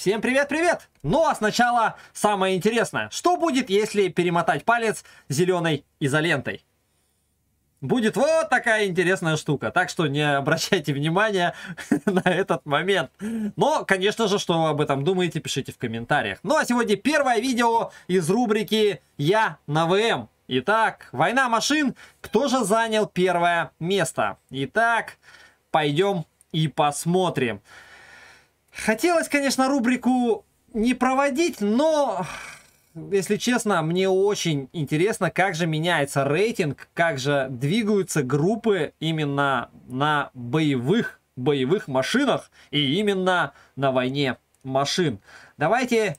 Всем привет-привет! Ну а сначала самое интересное. Что будет, если перемотать палец зеленой изолентой? Будет вот такая интересная штука. Так что не обращайте внимания на этот момент. Но, конечно же, что вы об этом думаете, пишите в комментариях. Ну а сегодня первое видео из рубрики «Я на ВМ». Итак, война машин. Кто же занял первое место? Итак, пойдем и посмотрим. Хотелось, конечно, рубрику не проводить, но, если честно, мне очень интересно, как же меняется рейтинг, как же двигаются группы именно на боевых, боевых машинах и именно на войне машин. Давайте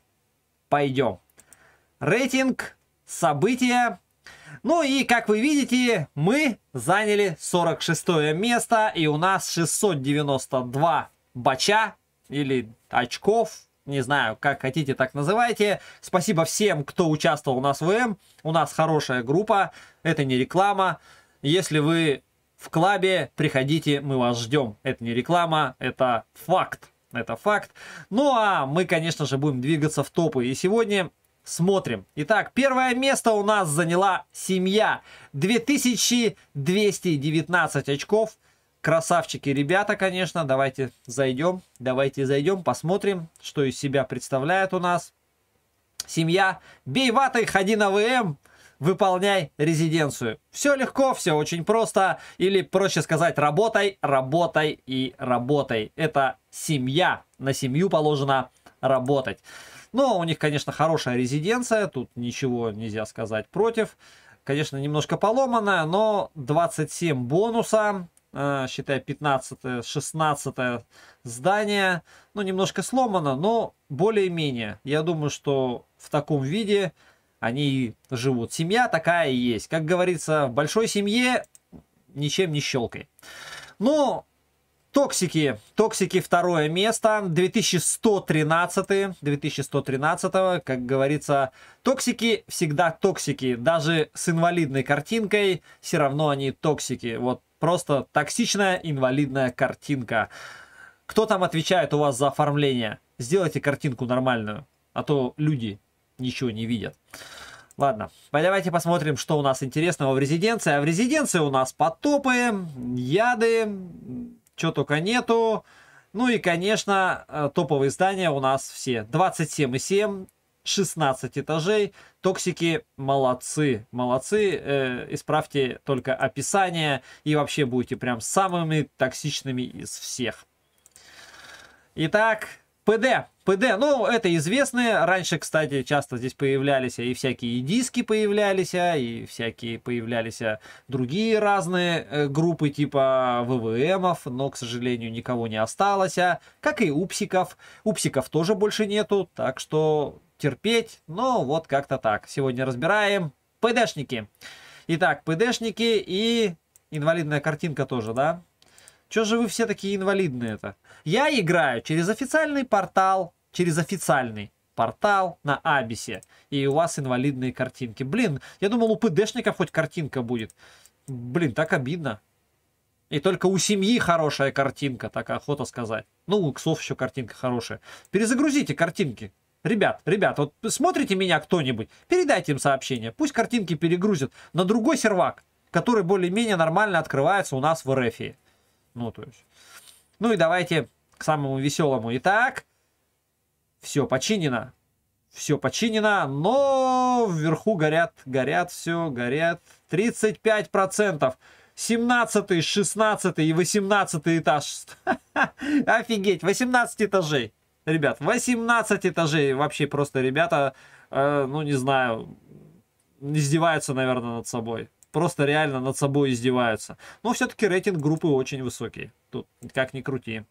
пойдем. Рейтинг, события. Ну и, как вы видите, мы заняли 46 место, и у нас 692 бача или очков, не знаю, как хотите, так называйте. Спасибо всем, кто участвовал у нас в ВМ. У нас хорошая группа, это не реклама. Если вы в клабе, приходите, мы вас ждем. Это не реклама, это факт. Это факт. Ну а мы, конечно же, будем двигаться в топы. И сегодня смотрим. Итак, первое место у нас заняла семья. 2219 очков. Красавчики ребята, конечно. Давайте зайдем, давайте зайдем, посмотрим, что из себя представляет у нас. Семья, бей ватой, ходи на ВМ, выполняй резиденцию. Все легко, все очень просто. Или проще сказать, работай, работай и работай. Это семья. На семью положено работать. Но у них, конечно, хорошая резиденция. Тут ничего нельзя сказать против. Конечно, немножко поломанная, но 27 бонуса. Э, считай, 15-16 здание. Ну, немножко сломано, но более-менее. Я думаю, что в таком виде они живут. Семья такая есть. Как говорится, в большой семье ничем не щелкай. Но ну, Токсики. Токсики второе место. 2113. 2113. Как говорится, токсики всегда токсики. Даже с инвалидной картинкой все равно они токсики. Вот Просто токсичная инвалидная картинка. Кто там отвечает у вас за оформление? Сделайте картинку нормальную, а то люди ничего не видят. Ладно, давайте посмотрим, что у нас интересного в резиденции. А в резиденции у нас потопы, яды, что только нету. Ну и, конечно, э, топовые здания у нас все 27,7 16 этажей. Токсики молодцы, молодцы. Э, исправьте только описание и вообще будете прям самыми токсичными из всех. Итак, ПД. ПД, ну, это известные. Раньше, кстати, часто здесь появлялись и всякие диски появлялись, а, и всякие появлялись а, другие разные э, группы типа ВВМов, но, к сожалению, никого не осталось. А, как и Упсиков. Упсиков тоже больше нету, так что терпеть. Но вот как-то так. Сегодня разбираем ПДшники. Итак, ПДшники и инвалидная картинка тоже, да? Чё же вы все такие инвалидные это? Я играю через официальный портал, через официальный портал на Абисе. И у вас инвалидные картинки. Блин, я думал, у ПДшников хоть картинка будет. Блин, так обидно. И только у семьи хорошая картинка, так охота сказать. Ну, у ксов еще картинка хорошая. Перезагрузите картинки. Ребят, ребят, вот смотрите меня кто-нибудь, передайте им сообщение, пусть картинки перегрузят на другой сервак, который более-менее нормально открывается у нас в РФ. Ну, то есть. Ну и давайте к самому веселому. Итак, все починено. Все починено, но вверху горят, горят, все, горят. 35%. 17, 16 и 18 этаж. Офигеть, 18 этажей ребят. 18 этажей вообще просто ребята, э, ну не знаю, издеваются, наверное, над собой. Просто реально над собой издеваются. Но все-таки рейтинг группы очень высокий. Тут как ни крути.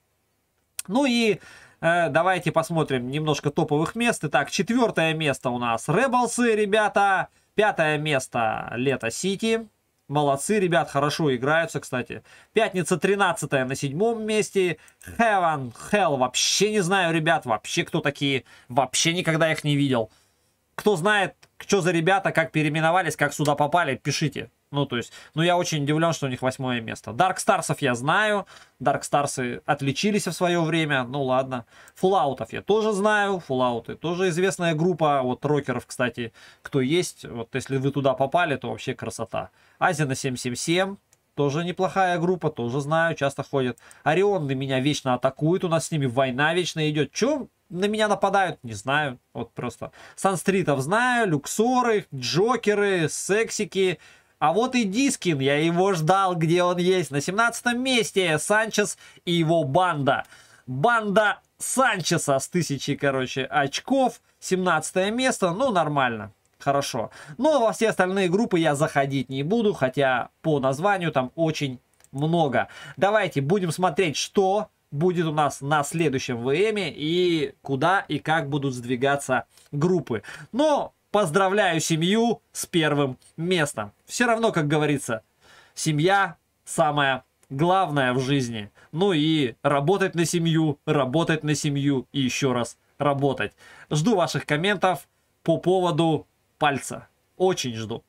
Ну и э, давайте посмотрим немножко топовых мест. Итак, четвертое место у нас Rebels, ребята. Пятое место Лето Сити. Молодцы, ребят, хорошо играются, кстати. Пятница 13 на седьмом месте. Heaven, Hell, вообще не знаю, ребят, вообще кто такие. Вообще никогда их не видел. Кто знает, что за ребята, как переименовались, как сюда попали, пишите. Ну, то есть, ну, я очень удивлен, что у них восьмое место. Dark Старсов я знаю. Dark Старсы отличились в свое время. Ну, ладно. Фуллаутов я тоже знаю. Фуллауты тоже известная группа. Вот рокеров, кстати, кто есть. Вот если вы туда попали, то вообще красота. Азина 777 тоже неплохая группа, тоже знаю, часто ходят. Орионы меня вечно атакуют, у нас с ними война вечно идет. Чем на меня нападают, не знаю, вот просто. Санстритов знаю, люксоры, джокеры, сексики, а вот и Дискин, я его ждал, где он есть. На 17 месте Санчес и его банда. Банда Санчеса с тысячей, короче, очков. 17 место, ну нормально хорошо. Но во все остальные группы я заходить не буду, хотя по названию там очень много. Давайте будем смотреть, что будет у нас на следующем ВМ и куда и как будут сдвигаться группы. Но Поздравляю семью с первым местом. Все равно, как говорится, семья самая главное в жизни. Ну и работать на семью, работать на семью и еще раз работать. Жду ваших комментов по поводу пальца. Очень жду.